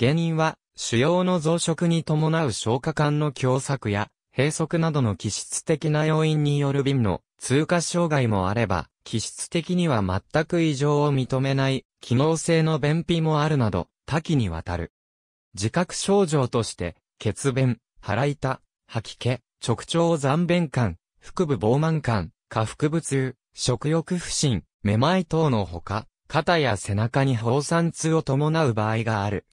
原因は、腫瘍の増殖に伴う消化管の狭窄や、閉塞などの気質的な要因による便の通過障害もあれば、気質的には全く異常を認めない、機能性の便秘もあるなど、多岐にわたる。自覚症状として、血便、腹痛、吐き気、直腸残便感、腹部膨満感、下腹部痛、食欲不振、めまい等のほか、肩や背中に放散痛を伴う場合がある。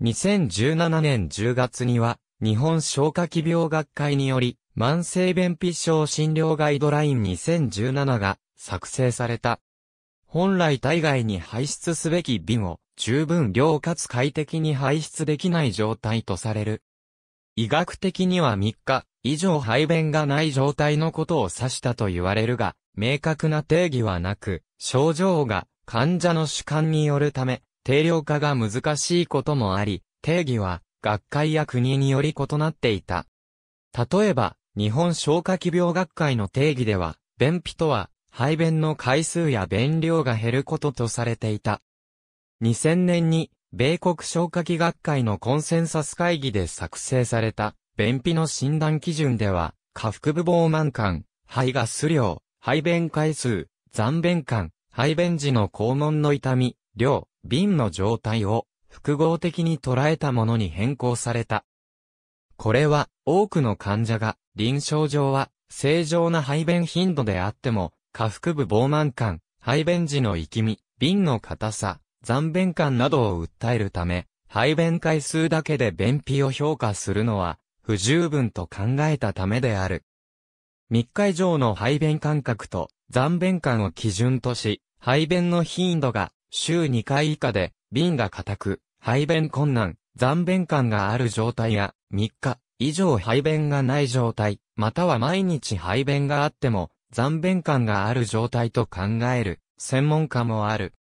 2017年10月には、日本消化器病学会により、慢性便秘症診療ガイドライン2017が作成された。本来体外に排出すべき便を十分量かつ快適に排出できない状態とされる。医学的には3日以上排便がない状態のことを指したと言われるが、明確な定義はなく、症状が患者の主観によるため、定量化が難しいこともあり、定義は学会や国により異なっていた。例えば、日本消化器病学会の定義では、便秘とは、排便の回数や便量が減ることとされていた。2000年に、米国消化器学会のコンセンサス会議で作成された、便秘の診断基準では、下腹部膨満感、肺ガス量、排便回数、残便感、排便時の肛門の痛み、量、瓶の状態を複合的に捉えたものに変更された。これは多くの患者が臨床上は正常な排便頻度であっても下腹部膨満感、排便時の生きみ、瓶の硬さ、残便感などを訴えるため、排便回数だけで便秘を評価するのは不十分と考えたためである。密会上の排便間隔と残便感を基準とし、排便の頻度が週2回以下で、瓶が硬く、排便困難、残便感がある状態や、3日以上排便がない状態、または毎日排便があっても、残便感がある状態と考える、専門家もある。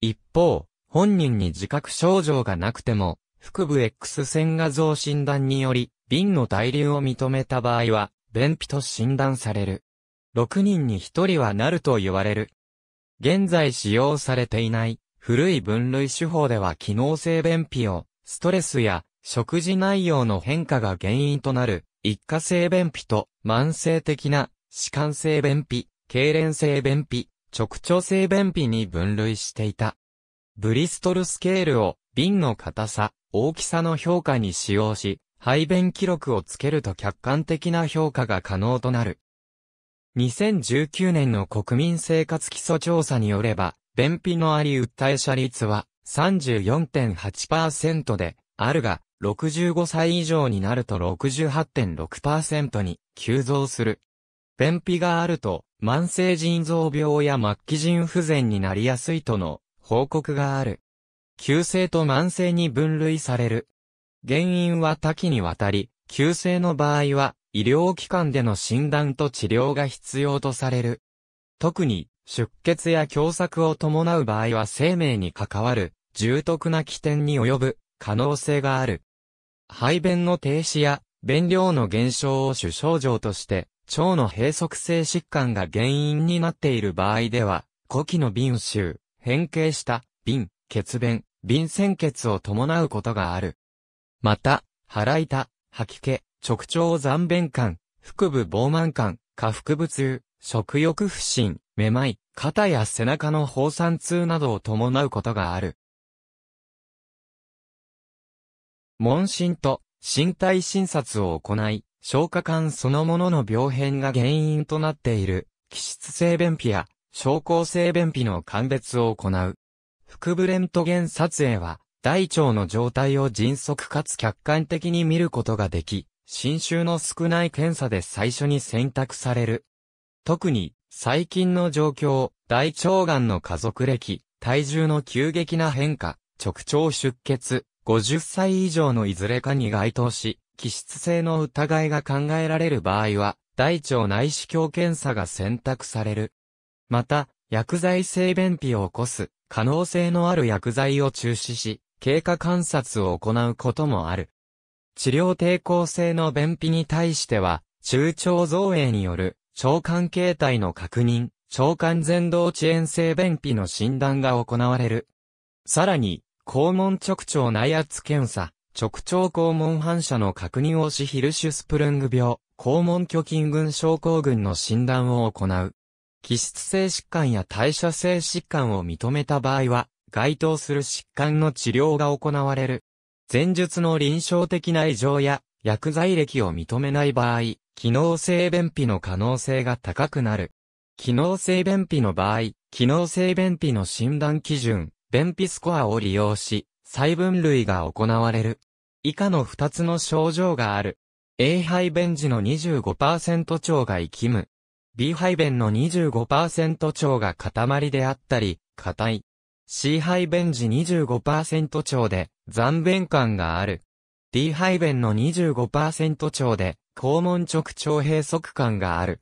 一方、本人に自覚症状がなくても、腹部 X 線画像診断により、瓶の滞留を認めた場合は、便秘と診断される。6人に1人はなると言われる。現在使用されていない古い分類手法では機能性便秘をストレスや食事内容の変化が原因となる一過性便秘と慢性的な弛緩性便秘、痙攣性便秘、直腸性便秘に分類していた。ブリストルスケールを瓶の硬さ、大きさの評価に使用し、排便記録をつけると客観的な評価が可能となる。2019年の国民生活基礎調査によれば、便秘のあり訴え者率は34.8%で、あるが、65歳以上になると68.6%に急増する。便秘があると、慢性腎臓病や末期腎不全になりやすいとの報告がある。急性と慢性に分類される。原因は多岐にわたり、急性の場合は、医療機関での診断と治療が必要とされる。特に、出血や狭窄を伴う場合は生命に関わる、重篤な起点に及ぶ、可能性がある。排便の停止や、便量の減少を主症状として、腸の閉塞性疾患が原因になっている場合では、呼気の便臭、変形した、便、血便、便鮮血を伴うことがある。また、腹痛、吐き気、直腸残便感、腹部膨満感、下腹部痛、食欲不振、めまい、肩や背中の放散痛などを伴うことがある。問診と身体診察を行い、消化管そのものの病変が原因となっている、気質性便秘や、症候性便秘の鑑別を行う。腹部レントゲン撮影は、大腸の状態を迅速かつ客観的に見ることができ、新種の少ない検査で最初に選択される。特に、最近の状況、大腸がんの家族歴、体重の急激な変化、直腸出血、50歳以上のいずれかに該当し、気質性の疑いが考えられる場合は、大腸内視鏡検査が選択される。また、薬剤性便秘を起こす可能性のある薬剤を中止し、経過観察を行うこともある。治療抵抗性の便秘に対しては、中腸造影による腸管形態の確認、腸管全動遅延性便秘の診断が行われる。さらに、肛門直腸内圧検査、直腸肛門反射の確認をしヒルシュスプルング病、肛門虚筋群症候群の診断を行う。気質性疾患や代謝性疾患を認めた場合は、該当する疾患の治療が行われる。前述の臨床的な異常や薬剤歴を認めない場合、機能性便秘の可能性が高くなる。機能性便秘の場合、機能性便秘の診断基準、便秘スコアを利用し、細分類が行われる。以下の2つの症状がある。A 肺便時の25%腸が生きむ。B 肺便の25%腸が塊であったり、硬い。C 排便時25%超で残便感がある。D 排便の25%超で肛門直腸閉塞感がある。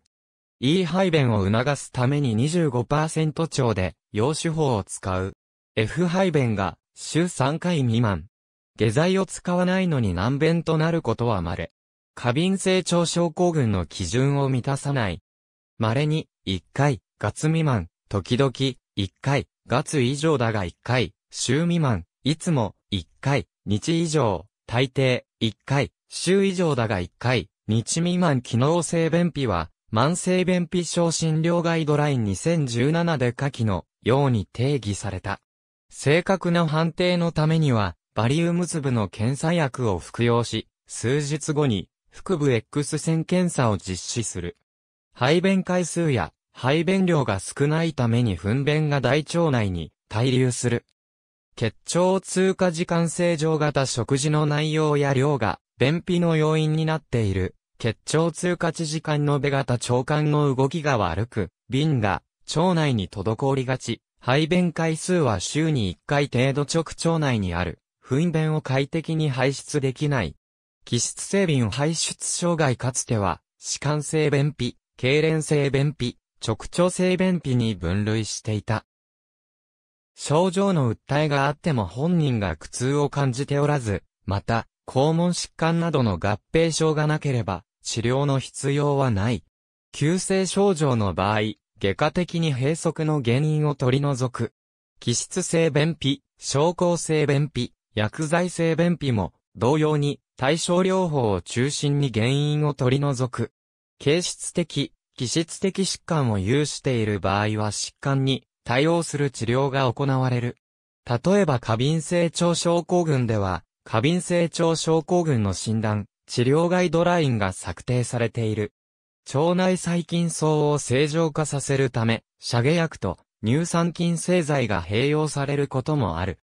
E 排便を促すために25%超で陽手法を使う。F 排便が週3回未満。下剤を使わないのに難便となることは稀。過敏性腸症候群の基準を満たさない。稀に、1回、月未満、時々、1回、月以上だが1回、週未満、いつも、1回、日以上、大抵、1回、週以上だが1回、日未満機能性便秘は、慢性便秘症診療ガイドライン2017で下記のように定義された。正確な判定のためには、バリウム粒の検査薬を服用し、数日後に腹部 X 線検査を実施する。排便回数や排便量が少ないために糞便が大腸内に滞留する。血腸通過時間正常型食事の内容や量が便秘の要因になっている。血腸通過値時間のベ型腸管の動きが悪く、便が腸内に滞りがち。排便回数は週に1回程度直腸内にある。糞便を快適に排出できない。気質性便排出障害かつては、歯緩性便秘、痙攣性便秘、直腸性便秘に分類していた。症状の訴えがあっても本人が苦痛を感じておらず、また、肛門疾患などの合併症がなければ、治療の必要はない。急性症状の場合、外科的に閉塞の原因を取り除く。気質性便秘、症候性便秘、薬剤性便秘も、同様に対症療法を中心に原因を取り除く。形質的、気質的疾患を有している場合は疾患に対応する治療が行われる。例えば過敏性腸症候群では、過敏性腸症候群の診断、治療ガイドラインが策定されている。腸内細菌層を正常化させるため、遮下薬と乳酸菌製剤が併用されることもある。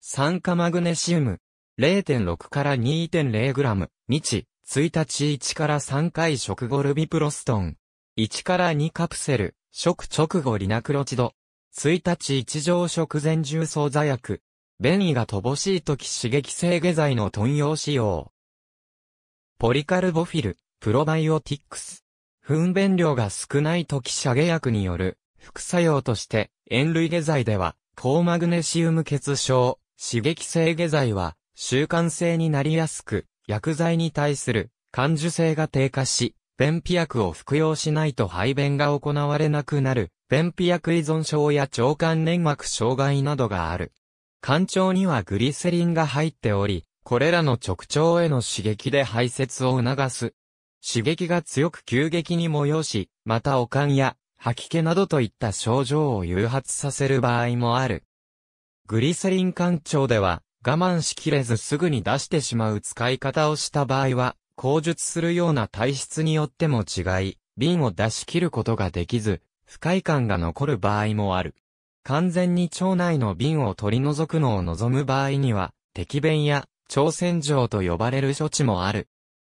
酸化マグネシウム、0.6から 2.0g、日、1日1から3回食後ルビプロストン、1から2カプセル、食直後リナクロチド。1日一錠食前重曹座薬。便意が乏しい時刺激性下剤の豚用使用。ポリカルボフィル、プロバイオティックス。糞便量が少ない時射下薬による副作用として、塩類下剤では、高マグネシウム欠症、刺激性下剤は、習慣性になりやすく、薬剤に対する感受性が低下し、便秘薬を服用しないと排便が行われなくなる、便秘薬依存症や腸管粘膜障害などがある。肝腸にはグリセリンが入っており、これらの直腸への刺激で排泄を促す。刺激が強く急激に催し、またおかんや吐き気などといった症状を誘発させる場合もある。グリセリン肝腸では我慢しきれずすぐに出してしまう使い方をした場合は口述するような体質によっても違い、瓶を出し切ることができず、不快感が残る場合もある。完全に腸内の瓶を取り除くのを望む場合には、適便や、挑戦状と呼ばれる処置もある。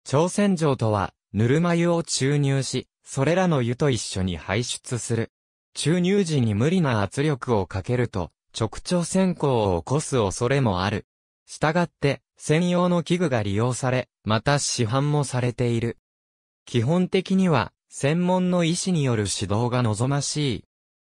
挑戦状とは、ぬるま湯を注入し、それらの湯と一緒に排出する。注入時に無理な圧力をかけると、直腸線香を起こす恐れもある。したがって、専用の器具が利用され、また市販もされている。基本的には、専門の医師による指導が望ましい。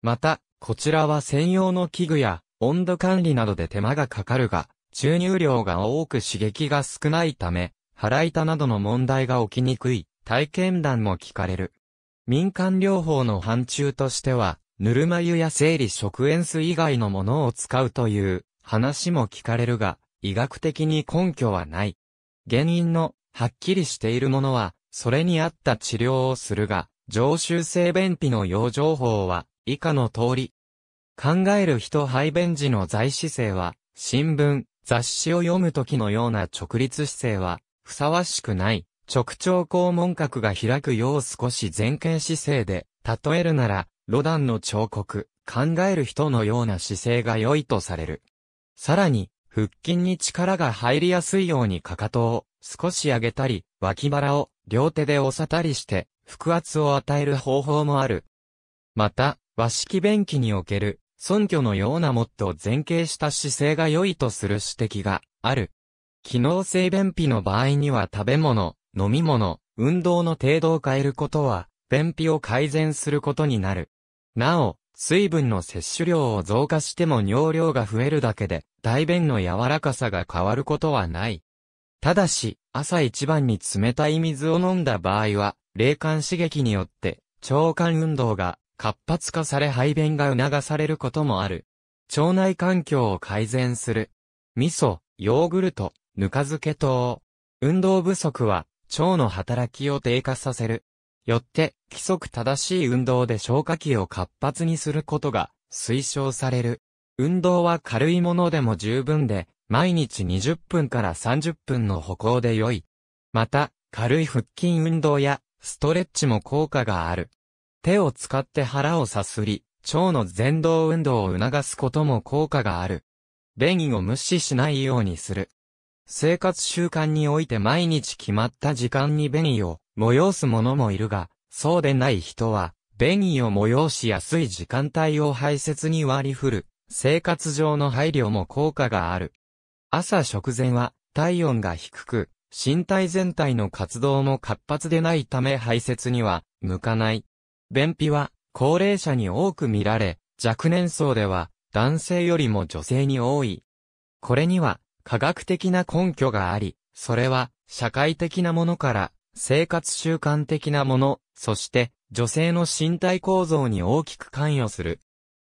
また、こちらは専用の器具や、温度管理などで手間がかかるが、注入量が多く刺激が少ないため、腹痛などの問題が起きにくい、体験談も聞かれる。民間療法の範疇としては、ぬるま湯や生理食塩水以外のものを使うという話も聞かれるが、医学的に根拠はない。原因のはっきりしているものは、それに合った治療をするが、常習性便秘の養情法は以下の通り。考える人排便時の在姿勢は、新聞、雑誌を読む時のような直立姿勢は、ふさわしくない。直腸肛門角が開くよう少し前傾姿勢で、例えるなら、ロダンの彫刻、考える人のような姿勢が良いとされる。さらに、腹筋に力が入りやすいようにかかとを少し上げたり、脇腹を両手で押さたりして腹圧を与える方法もある。また、和式便器における、尊虚のようなもっと前傾した姿勢が良いとする指摘がある。機能性便秘の場合には食べ物、飲み物、運動の程度を変えることは、便秘を改善することになる。なお、水分の摂取量を増加しても尿量が増えるだけで、大便の柔らかさが変わることはない。ただし、朝一番に冷たい水を飲んだ場合は、霊感刺激によって、腸管運動が活発化され排便が促されることもある。腸内環境を改善する。味噌、ヨーグルト、ぬか漬け等。運動不足は、腸の働きを低下させる。よって、規則正しい運動で消化器を活発にすることが推奨される。運動は軽いものでも十分で、毎日20分から30分の歩行で良い。また、軽い腹筋運動やストレッチも効果がある。手を使って腹をさすり、腸の前動運動を促すことも効果がある。便意を無視しないようにする。生活習慣において毎日決まった時間に便意を催す者もいるが、そうでない人は、便宜を催しやすい時間帯を排泄に割り振る、生活上の配慮も効果がある。朝食前は、体温が低く、身体全体の活動も活発でないため排泄には、向かない。便秘は、高齢者に多く見られ、若年層では、男性よりも女性に多い。これには、科学的な根拠があり、それは、社会的なものから、生活習慣的なもの、そして女性の身体構造に大きく関与する、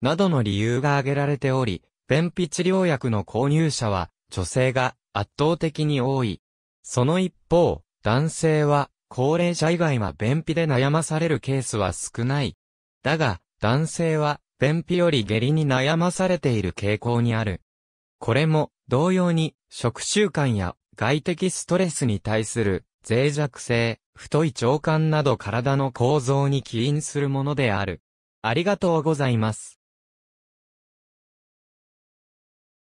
などの理由が挙げられており、便秘治療薬の購入者は女性が圧倒的に多い。その一方、男性は高齢者以外は便秘で悩まされるケースは少ない。だが、男性は便秘より下痢に悩まされている傾向にある。これも同様に食習慣や外的ストレスに対する脆弱性、太い腸管など体の構造に起因するものである。ありがとうございます。